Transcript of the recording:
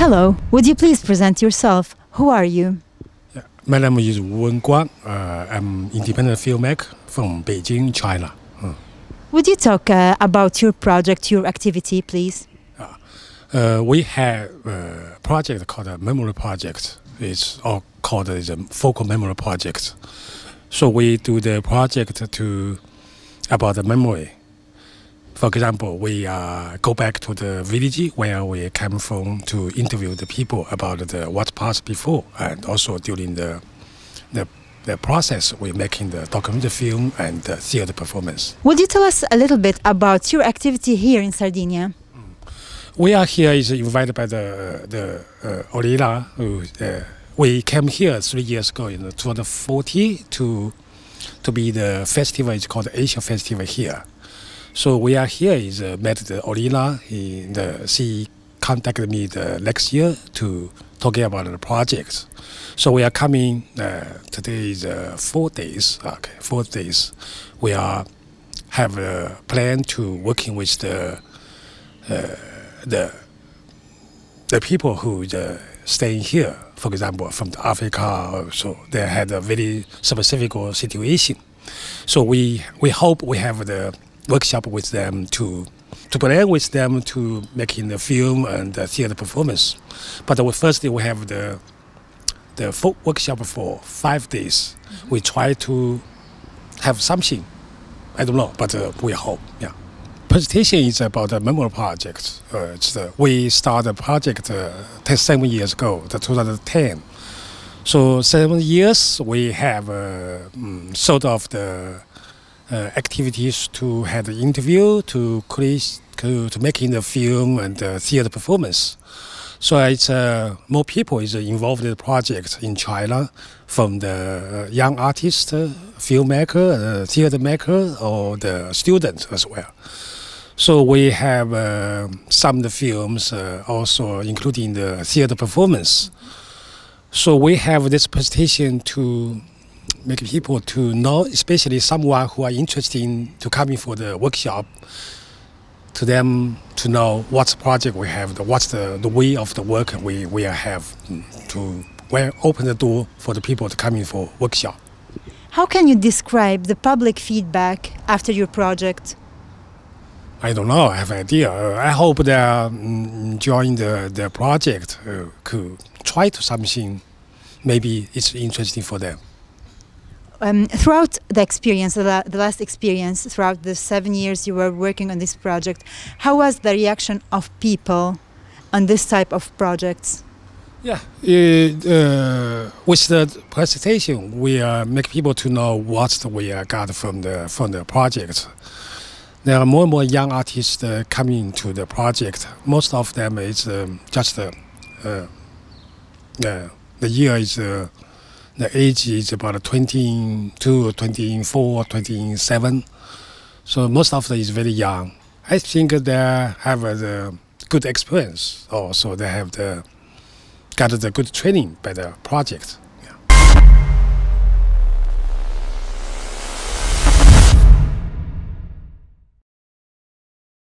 Hello, would you please present yourself? Who are you? Yeah, my name is Wu Guang. Uh, I'm independent filmmaker from Beijing, China. Hmm. Would you talk uh, about your project, your activity, please? Uh, uh, we have a project called a memory project. It's all called the focal memory project. So we do the project to about the memory for example, we uh, go back to the village where we came from to interview the people about the, what passed before and also during the, the the process we're making the documentary film and the theater performance. Would you tell us a little bit about your activity here in Sardinia? We are here is invited by the the uh, Olila. Who, uh, we came here three years ago in 2014 to to be the festival. It's called Asia Festival here. So we are here. Is uh, met the Orina. He the she contacted me the next year to talking about the projects. So we are coming. Uh, today is uh, four days. Okay, four days. We are have a plan to working with the uh, the the people who the uh, staying here, for example, from Africa, so they had a very specific situation. So we we hope we have the workshop with them to to plan with them to making the film and the theater performance. But first we have the the folk workshop for five days. Mm-hmm. We try to have something. I don't know, but uh, we hope. Yeah. Presentation is about the memory project. Uh, the, we started the project uh, seven years ago, the 2010. So seven years we have uh, um, sort of the uh, activities to have the interview, to create, to, to making the film and uh, theater performance. So it's uh, more people is involved in the project in China, from the uh, young artist, uh, filmmaker, theater maker, or the students as well. So we have uh, some of the films uh, also including the theater performance. So we have this presentation to make people to know, especially someone who are interested in to coming for the workshop, to them to know what project we have, what's the, the way of the work we, we have to well, open the door for the people to come in for workshop. How can you describe the public feedback after your project? I don't know. I have an idea. Uh, I hope they um, the, the project, uh, could try to something. Maybe it's interesting for them. Um, throughout the experience, the, la the, last experience, throughout the seven years you were working on this project, how was the reaction of people on this type of projects? Yeah, it, uh, with the presentation, we uh, make people to know what we uh, got from the from the project. There are more and more young artists uh, coming to the project. Most of them is um, just uh, uh, the year is the age is about 22 or 24 or 27. So most of them is very young. I think they have a good experience also. Oh, they have the, got the good training by the project.